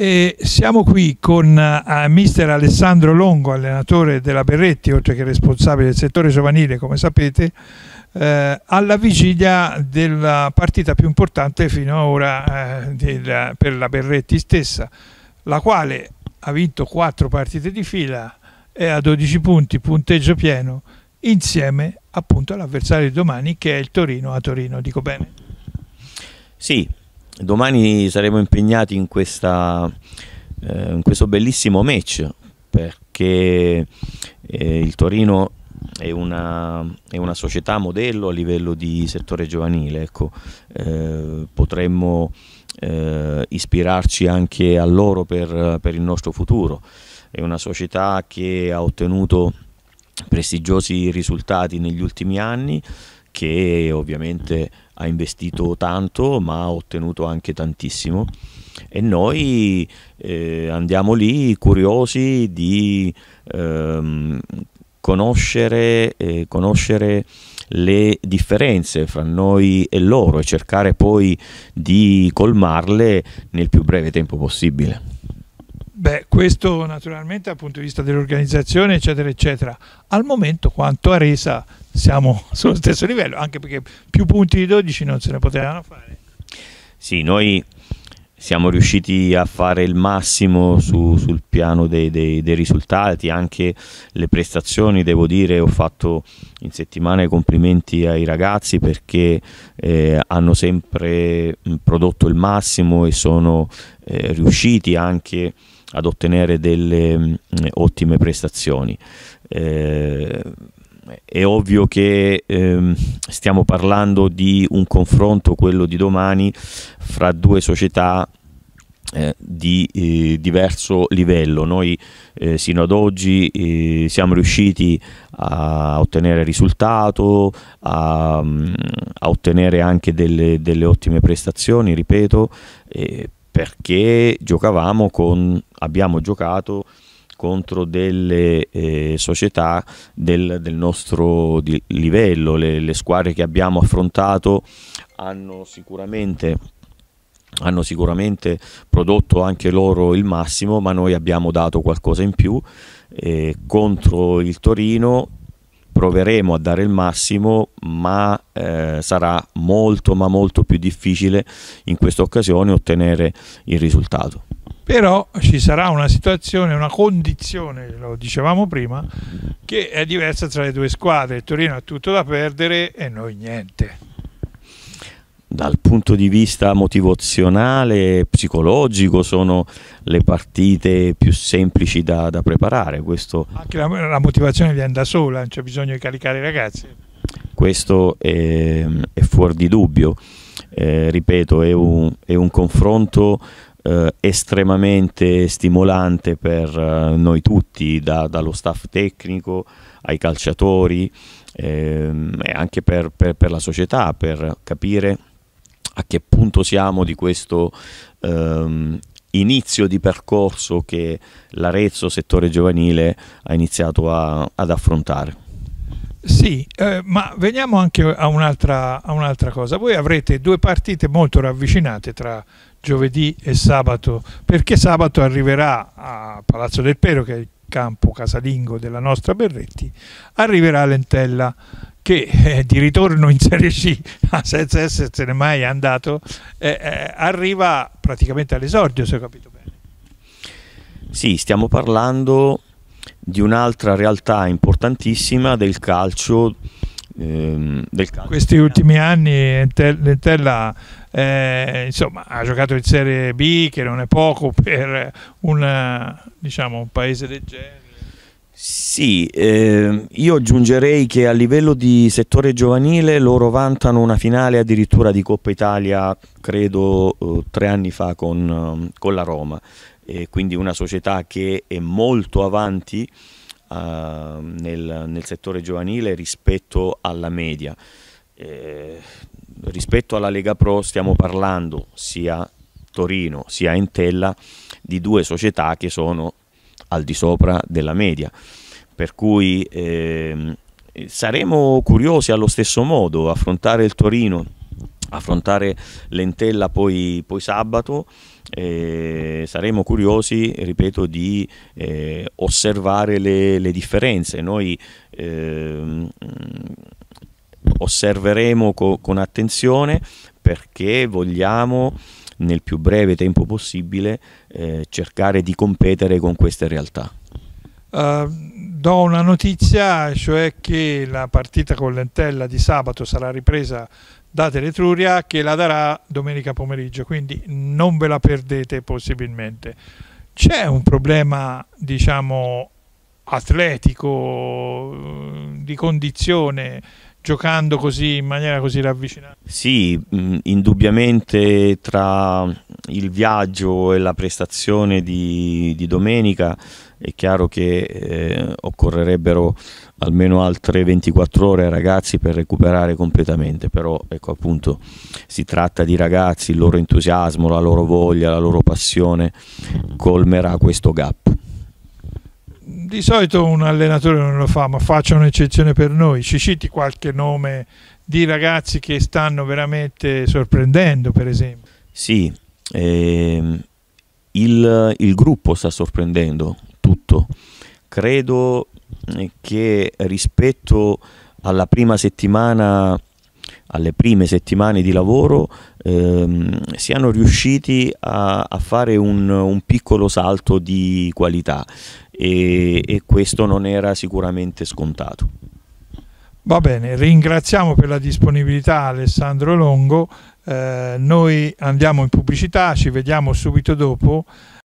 E siamo qui con uh, mister Alessandro Longo, allenatore della Berretti, oltre che responsabile del settore giovanile, come sapete, eh, alla vigilia della partita più importante fino ad ora eh, del, per la Berretti stessa, la quale ha vinto quattro partite di fila e a 12 punti, punteggio pieno, insieme appunto all'avversario di domani che è il Torino a Torino, dico bene? Sì, domani saremo impegnati in, questa, eh, in questo bellissimo match perché eh, il Torino è una, è una, società modello a livello di settore giovanile, ecco. eh, potremmo eh, ispirarci anche a loro per, per il nostro futuro, è una società che ha ottenuto prestigiosi risultati negli ultimi anni che ovviamente ha investito tanto ma ha ottenuto anche tantissimo e noi eh, andiamo lì curiosi di ehm, conoscere, eh, conoscere le differenze fra noi e loro e cercare poi di colmarle nel più breve tempo possibile. Beh, questo naturalmente dal punto di vista dell'organizzazione, eccetera, eccetera. Al momento, quanto a resa, siamo sullo stesso livello, anche perché più punti di 12 non se ne potevano fare. Sì, noi siamo riusciti a fare il massimo su, sul piano dei, dei, dei, risultati, anche le prestazioni, devo dire, ho fatto in settimana i complimenti ai ragazzi perché eh, hanno sempre prodotto il massimo e sono eh, riusciti anche a ad ottenere delle mm, ottime prestazioni. Eh, è ovvio che ehm, stiamo parlando di un confronto, quello di domani, fra due società eh, di eh, diverso livello. Noi eh, sino ad oggi eh, siamo riusciti a ottenere risultato, a, mm, a ottenere anche delle, delle, ottime prestazioni, ripeto, perché giocavamo con, abbiamo giocato contro delle eh, società del, del nostro di, livello, le, le, squadre che abbiamo affrontato hanno sicuramente, hanno sicuramente prodotto anche loro il massimo, ma noi abbiamo dato qualcosa in più. Eh, contro il Torino proveremo a dare il massimo, ma eh, sarà molto ma molto più difficile in questa occasione ottenere il risultato. Però ci sarà una situazione, una condizione, lo dicevamo prima, che è diversa tra le due squadre. Torino ha tutto da perdere e noi niente dal punto di vista motivazionale e psicologico sono le partite più semplici da, da preparare. Questo... Anche la, la, motivazione viene da sola, non c'è bisogno di caricare i ragazzi. Questo è, è fuori di dubbio, eh, ripeto, è un, è un confronto eh, estremamente stimolante per eh, noi tutti, da, dallo staff tecnico ai calciatori ehm, e anche per, per, per la società, per capire a che punto siamo di questo ehm, inizio di percorso che l'Arezzo, settore giovanile, ha iniziato a, ad affrontare. Sì, eh, ma veniamo anche a un'altra, un cosa. Voi avrete due partite molto ravvicinate tra giovedì e sabato, perché sabato arriverà a Palazzo del Pero, che è il campo casalingo della nostra Berretti, arriverà l'Entella che eh, di ritorno in Serie C senza essersene mai andato eh, eh, arriva praticamente all'esordio se ho capito bene sì stiamo parlando di un'altra realtà importantissima del calcio, ehm, del calcio questi ultimi anni Tella eh, insomma, ha giocato in Serie B che non è poco per una, diciamo, un paese del genere sì, eh, io aggiungerei che a livello di settore giovanile loro vantano una finale addirittura di Coppa Italia, credo eh, tre anni fa con, ehm, con la Roma, eh, quindi una società che è molto avanti ehm, nel, nel, settore giovanile rispetto alla media. Eh, rispetto alla Lega Pro stiamo parlando sia Torino sia Entella di due società che sono al di sopra della media. Per cui eh, saremo curiosi allo stesso modo affrontare il Torino, affrontare l'Entella poi, poi sabato. Eh, saremo curiosi, ripeto, di eh, osservare le, le, differenze. Noi eh, osserveremo co con attenzione perché vogliamo nel più breve tempo possibile eh, cercare di competere con queste realtà. Uh, do una notizia, cioè che la partita con l'Entella di sabato sarà ripresa da Teletruria che la darà domenica pomeriggio, quindi non ve la perdete possibilmente. C'è un problema, diciamo, atletico, eh, di condizione giocando così in maniera così ravvicinata? Sì, mm, indubbiamente tra il viaggio e la prestazione di, di domenica è chiaro che eh, occorrerebbero almeno altre 24 ore ai ragazzi per recuperare completamente, però ecco appunto si tratta di ragazzi, il loro entusiasmo, la loro voglia, la loro passione colmerà questo gap di solito un allenatore non lo fa, ma faccio un'eccezione per noi. Ci citi qualche nome di ragazzi che stanno veramente sorprendendo, per esempio. Sì, ehm, il, il gruppo sta sorprendendo tutto. Credo eh, che rispetto alla prima settimana alle prime settimane di lavoro ehm, siano riusciti a, a fare un, un, piccolo salto di qualità e, e questo non era sicuramente scontato. Va bene, ringraziamo per la disponibilità Alessandro Longo, eh, noi andiamo in pubblicità, ci vediamo subito dopo.